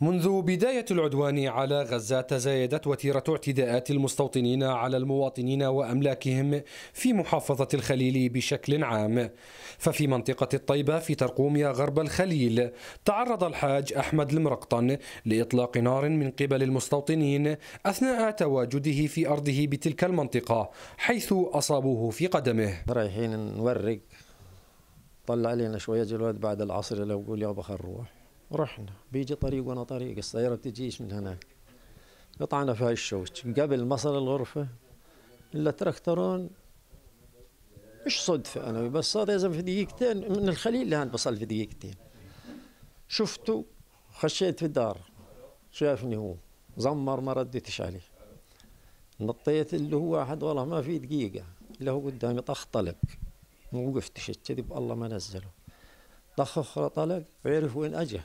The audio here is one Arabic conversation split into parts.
منذ بداية العدوان على غزة تزايدت وتيرة اعتداءات المستوطنين على المواطنين وأملاكهم في محافظة الخليل بشكل عام ففي منطقة الطيبة في ترقوميا غرب الخليل تعرض الحاج أحمد المرقطن لإطلاق نار من قبل المستوطنين أثناء تواجده في أرضه بتلك المنطقة حيث أصابوه في قدمه رايحين نورق طلع علينا شوية جلود بعد العصر لو قول يابا خل نروح رحنا بيجي طريق وانا طريق السيارة بتجيش من هناك قطعنا في هاي الشوش قبل ما أصل الغرفة إلا تركترون مش صدفة أنا بس صار لازم في دقيقتين من الخليل لهان بصل في دقيقتين شفته خشيت في الدار شافني هو زمر ما رديتش عليه نطيت اللي هو واحد والله ما في دقيقة اللي هو قدامي طخ طلق ما وقفتش الكذب الله ما نزله ضخ خرطلك ويعرف وين اجى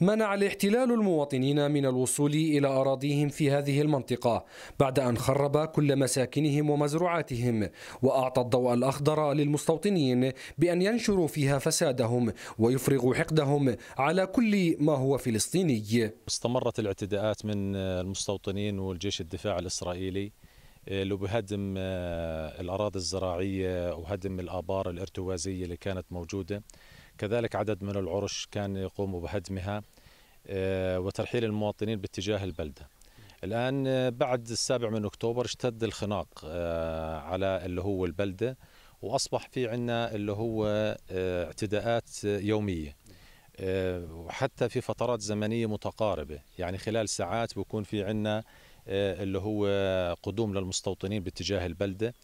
منع الاحتلال المواطنين من الوصول إلى أراضيهم في هذه المنطقة بعد أن خرب كل مساكنهم ومزروعاتهم وأعطى الضوء الأخضر للمستوطنين بأن ينشروا فيها فسادهم ويفرغوا حقدهم على كل ما هو فلسطيني استمرت الاعتداءات من المستوطنين والجيش الدفاع الإسرائيلي اللي آه، بهدم آه، الأراضي الزراعية وهدم الآبار الارتوازية اللي كانت موجودة كذلك عدد من العرش كان يقوم بهدمها آه، وترحيل المواطنين باتجاه البلدة الآن آه، بعد السابع من أكتوبر اشتد الخناق آه، على اللي هو البلدة وأصبح في عنا اللي هو اعتداءات يومية وحتى في فترات زمنية متقاربة يعني خلال ساعات بيكون في عنا اللي هو قدوم للمستوطنين باتجاه البلدة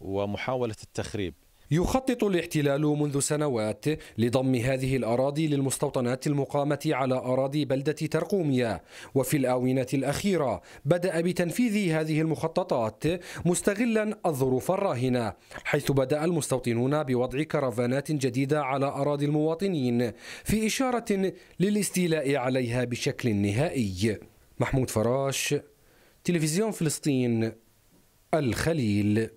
ومحاولة التخريب يخطط الاحتلال منذ سنوات لضم هذه الأراضي للمستوطنات المقامة على أراضي بلدة ترقومية وفي الآونة الأخيرة بدأ بتنفيذ هذه المخططات مستغلا الظروف الراهنة حيث بدأ المستوطنون بوضع كرفانات جديدة على أراضي المواطنين في إشارة للاستيلاء عليها بشكل نهائي محمود فراش تلفزيون فلسطين الخليل